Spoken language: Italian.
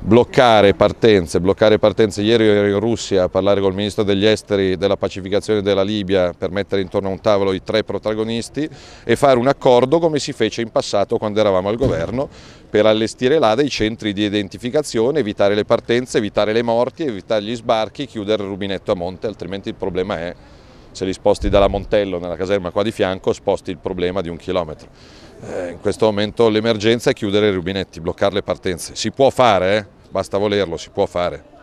bloccare partenze, bloccare partenze. Ieri ero in Russia a parlare col ministro degli esteri della pacificazione della Libia per mettere intorno a un tavolo i tre protagonisti e fare un accordo come si fece in passato quando eravamo al governo per allestire là dei centri di identificazione, evitare le partenze, evitare le morti, evitare gli sbarchi, chiudere il rubinetto a monte, altrimenti il problema è se li sposti dalla Montello nella caserma qua di fianco sposti il problema di un chilometro. Eh, in questo momento l'emergenza è chiudere i rubinetti, bloccare le partenze, si può fare, eh? basta volerlo, si può fare.